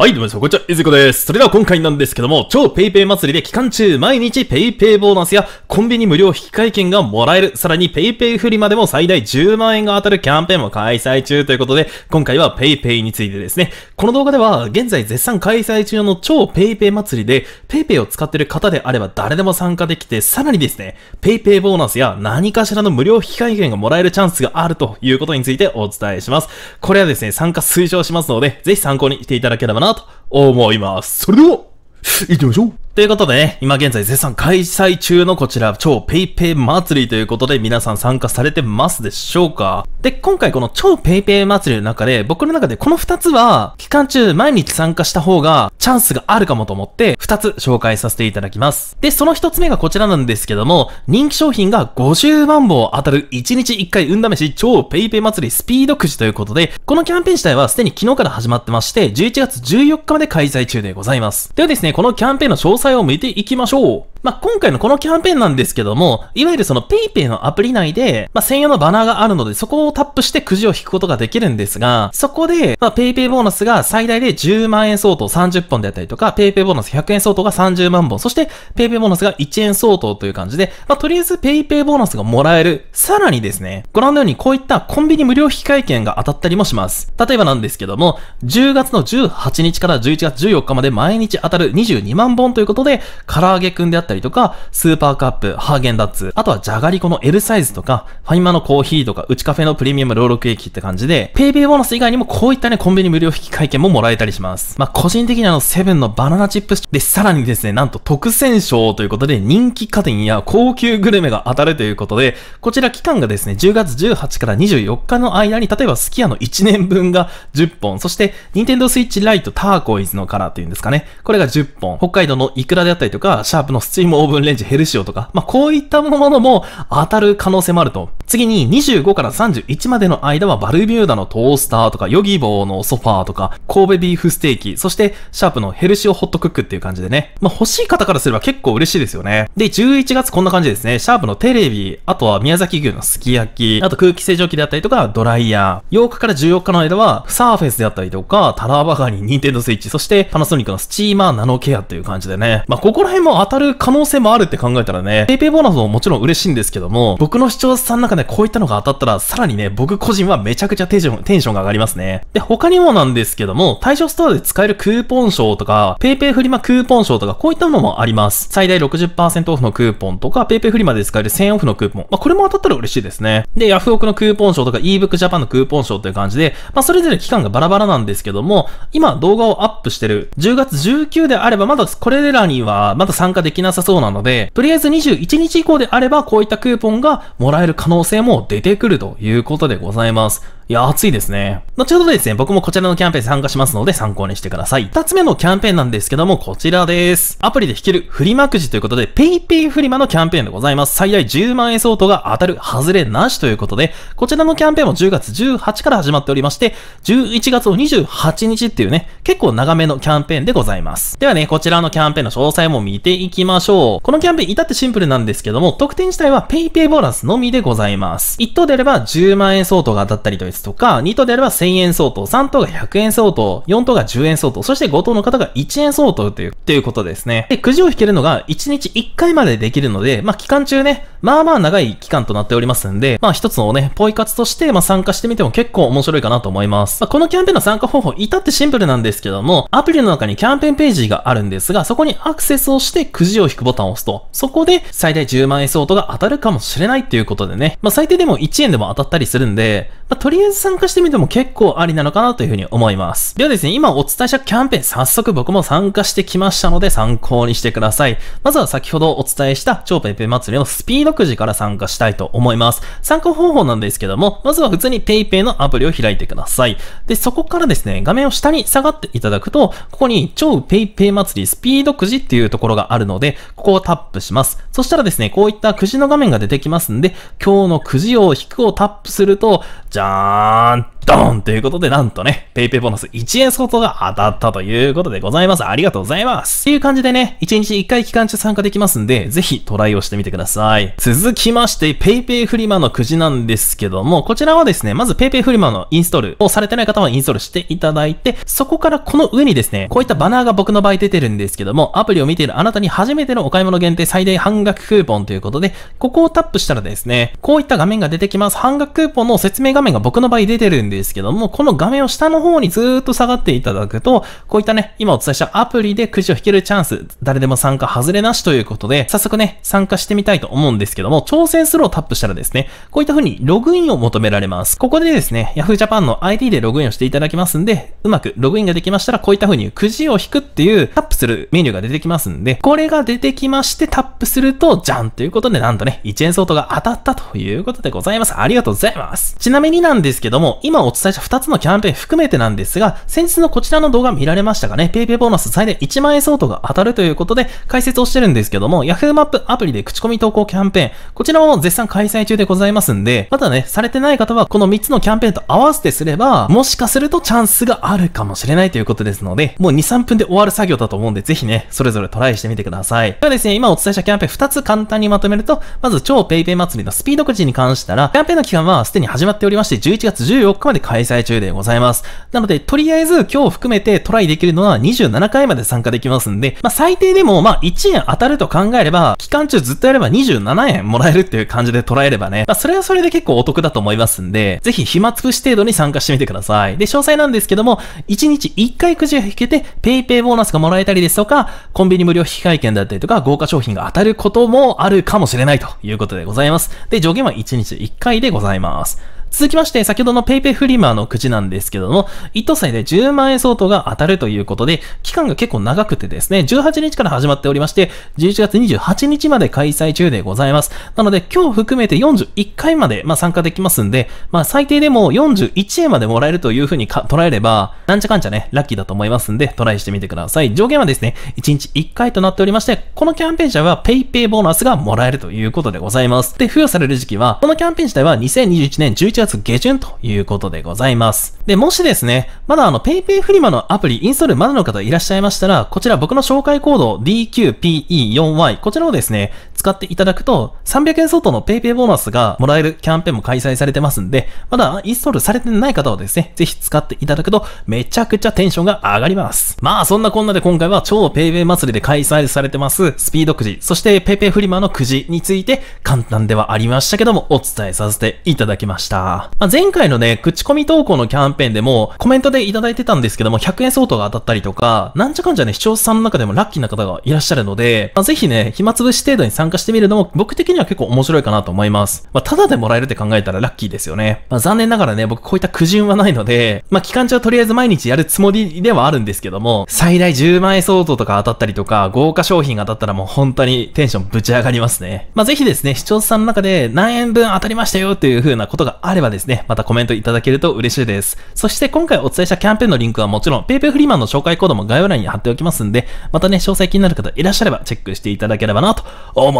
はい、どうもみなさん、こんにちは、いずこです。それでは今回なんですけども、超 PayPay 祭りで期間中、毎日 PayPay ボーナスやコンビニ無料引換券がもらえる、さらに PayPay フリマでも最大10万円が当たるキャンペーンも開催中ということで、今回は PayPay についてですね、この動画では現在絶賛開催中の超 PayPay 祭りで、PayPay を使っている方であれば誰でも参加できて、さらにですね、PayPay ボーナスや何かしらの無料引換券がもらえるチャンスがあるということについてお伝えします。これはですね、参加推奨しますので、ぜひ参考にしていただければなと思います。それでは、行ってみましょうということでね、今現在絶賛開催中のこちら、超 PayPay 祭りということで皆さん参加されてますでしょうかで、今回この超 PayPay 祭りの中で、僕の中でこの2つは、期間中毎日参加した方がチャンスがあるかもと思って、2つ紹介させていただきます。で、その1つ目がこちらなんですけども、人気商品が50万本当たる1日1回運試し超 PayPay 祭りスピードくじということで、このキャンペーン自体はすでに昨日から始まってまして、11月14日まで開催中でございます。ではですね、このキャンペーンの詳細さを見ていきましょうまあ、今回のこのキャンペーンなんですけども、いわゆるその PayPay のアプリ内で、まあ、専用のバナーがあるので、そこをタップしてくじを引くことができるんですが、そこで、ま PayPay ボーナスが最大で10万円相当30本であったりとか、PayPay ボーナス100円相当が30万本、そして PayPay ボーナスが1円相当という感じで、まあ、とりあえず PayPay ボーナスがもらえる。さらにですね、ご覧のようにこういったコンビニ無料引換券が当たったりもします。例えばなんですけども、10月の18日から11月14日まで毎日当たる22万本ということで、唐揚げくんであったったりとか、スーパーカップ、ハーゲンダッツ、あとはじゃがりこの L サイズとか、ファイマのコーヒーとか、うちカフェのプレミアム朗読ルって感じで、ペ a y p ボーナス以外にもこういったね、コンビニ無料引き換券ももらえたりします。まあ、個人的にあの、セブンのバナナチップスで、さらにですね、なんと特選賞ということで、人気家電や高級グルメが当たるということで、こちら期間がですね、10月18から24日の間に、例えばスキヤの1年分が10本、そして、ニンテンドースイッチライトターコイズのカラーっていうんですかね、これが10本、北海道のイクラであったりとか、シャープのスチスチームオーブンレンジヘルシオとか、まあ、こういったものも当たる可能性もあると次に25から31までの間はバルミューダのトースターとか、ヨギボーのソファーとか、神戸ビーフステーキ、そしてシャープのヘルシオホットクックっていう感じでね。まあ、欲しい方からすれば結構嬉しいですよね。で、11月こんな感じですね。シャープのテレビ、あとは宮崎牛のすき焼き、あと空気清浄機であったりとか、ドライヤー。8日から14日の間は、サーフェスであったりとか、タラーバガーにニンテンドスイッチ、そしてパナソニックのスチーマーナノケアっていう感じでね。まあ、ここら辺も当たる可能性もあるって考えたらね、ペイペイボーナスももちろん嬉しいんですけども、僕の視聴者さんの中でね、こういったのが当たったら、さらにね、僕個人はめちゃくちゃテンション、テンションが上がりますね。で、他にもなんですけども、対象ストアで使えるクーポン賞とか、PayPay フリマクーポン賞とか、こういったものもあります。最大60%オフのクーポンとか、PayPay フリマで使える1000オフのクーポン。まあ、これも当たったら嬉しいですね。で、ヤフオクのクーポン賞とか、ebook japan のクーポン賞という感じで、まあ、それぞれ期間がバラバラなんですけども、今動画をアップしてる10月19であれば、まだこれらにはまだ参加できなさそうなので、とりあえず21日以降であれば、こういったクーポンがもらえる可能性性も出てくるということでございます。いや、暑いですね。後ほどですね、僕もこちらのキャンペーン参加しますので参考にしてください。二つ目のキャンペーンなんですけども、こちらです。アプリで弾けるフリマくじということで、PayPay フリマのキャンペーンでございます。最大10万円相当が当たる、外れなしということで、こちらのキャンペーンも10月18から始まっておりまして、11月を28日っていうね、結構長めのキャンペーンでございます。ではね、こちらのキャンペーンの詳細も見ていきましょう。このキャンペーン至ってシンプルなんですけども、特典自体は PayPay ボーナスのみでございます。1等であれば10万円相当が当たったりとですですとか、2等であれば1000円相当、3等が100円相当、4等が10円相当、そして5等の方が1円相当という、ということですね。で、くじを引けるのが1日1回までできるので、まあ、期間中ね、まあまあ長い期間となっておりますんで、まあ一つのね、ポイ活として、まあ参加してみても結構面白いかなと思います。まあ、このキャンペーンの参加方法、至ってシンプルなんですけども、アプリの中にキャンペーンページがあるんですが、そこにアクセスをしてくじを引くボタンを押すと、そこで最大10万円相当が当たるかもしれないっていうことでね、まあ最低でも1円でも当たったりするんで、まあとりあえン参加してみても結構ありなのかなというふうに思います。ではですね、今お伝えしたキャンペーン早速僕も参加してきましたので参考にしてください。まずは先ほどお伝えした超ペイペイ祭りのスピードくじから参加したいと思います。参加方法なんですけども、まずは普通に PayPay のアプリを開いてください。で、そこからですね、画面を下に下がっていただくと、ここに超 PayPay 祭りスピードくじっていうところがあるので、ここをタップします。そしたらですね、こういったくじの画面が出てきますんで、今日のくじを引くをタップすると、じゃーん on. ドーンということで、なんとね、PayPay ボナス1円相当が当たったということでございます。ありがとうございます。っていう感じでね、1日1回期間中参加できますんで、ぜひトライをしてみてください。続きまして、PayPay フリマのくじなんですけども、こちらはですね、まず PayPay フリマのインストールをされてない方はインストールしていただいて、そこからこの上にですね、こういったバナーが僕の場合出てるんですけども、アプリを見ているあなたに初めてのお買い物限定最大半額クーポンということで、ここをタップしたらですね、こういった画面が出てきます。半額クーポンの説明画面が僕の場合出てるんですけども、この画面を下の方にずっと下がっていただくと、こういったね、今お伝えしたアプリでくじを引けるチャンス、誰でも参加外れなしということで、早速ね、参加してみたいと思うんですけども、挑戦するをタップしたらですね、こういった風にログインを求められます。ここでですね、Yahoo Japan の ID でログインをしていただきますんで、うまくログインができましたら、こういった風にくじを引くっていうタップするメニューが出てきますんで、これが出てきましてタップすると、じゃんということで、なんとね、1円相当が当たったということでございます。ありがとうございます。ちなみになんですけども、今今お伝えした2つのキャンペーン含めてなんですが、先日のこちらの動画見られましたかね ?PayPay ボーナス最大1万円相当が当たるということで解説をしてるんですけども、Yahoo マップアプリで口コミ投稿キャンペーン、こちらも絶賛開催中でございますんで、まだね、されてない方はこの3つのキャンペーンと合わせてすれば、もしかするとチャンスがあるかもしれないということですので、もう2、3分で終わる作業だと思うんで、ぜひね、それぞれトライしてみてください。ではですね、今お伝えしたキャンペーン2つ簡単にまとめると、まず超 PayPay 祭りのスピードくじに関したら、キャンペーンの期間はすでに始まっておりまして、11月14日まで開催中でございます。なので、とりあえず今日含めてトライできるのは27回まで参加できますんで、まあ、最低でも、まあ、1円当たると考えれば、期間中ずっとやれば27円もらえるっていう感じで捉えればね、まあ、それはそれで結構お得だと思いますんで、ぜひ暇つぶし程度に参加してみてください。で、詳細なんですけども、1日1回くじを引けて、PayPay ボーナスがもらえたりですとか、コンビニ無料引換券だったりとか、豪華商品が当たることもあるかもしれないということでございます。で、上限は1日1回でございます。続きまして、先ほどの PayPay フリマーのくじなんですけども、1等歳で10万円相当が当たるということで、期間が結構長くてですね、18日から始まっておりまして、11月28日まで開催中でございます。なので、今日含めて41回まで、まあ、参加できますんで、まあ、最低でも41円までもらえるというふうにか捉えれば、なんちゃかんちゃね、ラッキーだと思いますんで、トライしてみてください。上限はですね、1日1回となっておりまして、このキャンペーン者は PayPay ボーナスがもらえるということでございます。で、付与される時期は、このキャンペーン自体は2021年11月下旬ということでございます。で、もしですね、まだあの PayPay フリマのアプリインストールまだの方いらっしゃいましたら、こちら僕の紹介コード DQPE4Y、こちらをですね、使っていただくと、300円相当の PayPay ボーナスがもらえるキャンペーンも開催されてますんで、まだインストールされてない方はですね、ぜひ使っていただくと、めちゃくちゃテンションが上がります。まあ、そんなこんなで今回は超 PayPay 祭りで開催されてます、スピードくじ、そして PayPay フリマのくじについて、簡単ではありましたけども、お伝えさせていただきました。まあ、前回のね、口コミ投稿のキャンペーンでも、コメントでいただいてたんですけども、100円相当が当たったりとか、なんちゃかんじゃね、視聴者さんの中でもラッキーな方がいらっしゃるので、まあ、ぜね、暇つぶし程度に参参加してみるのも僕的には結構面白いかなと思います。まあ、ただでもらえるって考えたらラッキーですよね。まあ、残念ながらね、僕こういった苦渋はないので、まあ、期間中はとりあえず毎日やるつもりではあるんですけども、最大10万円相当とか当たったりとか、豪華商品が当たったらもう本当にテンションぶち上がりますね。まあ、ぜひですね、視聴者さんの中で何円分当たりましたよという風なことがあればですね、またコメントいただけると嬉しいです。そして今回お伝えしたキャンペーンのリンクはもちろん、PayPay フリーマンの紹介コードも概要欄に貼っておきますんで、またね、詳細気になる方いらっしゃればチェックしていただければなと思います。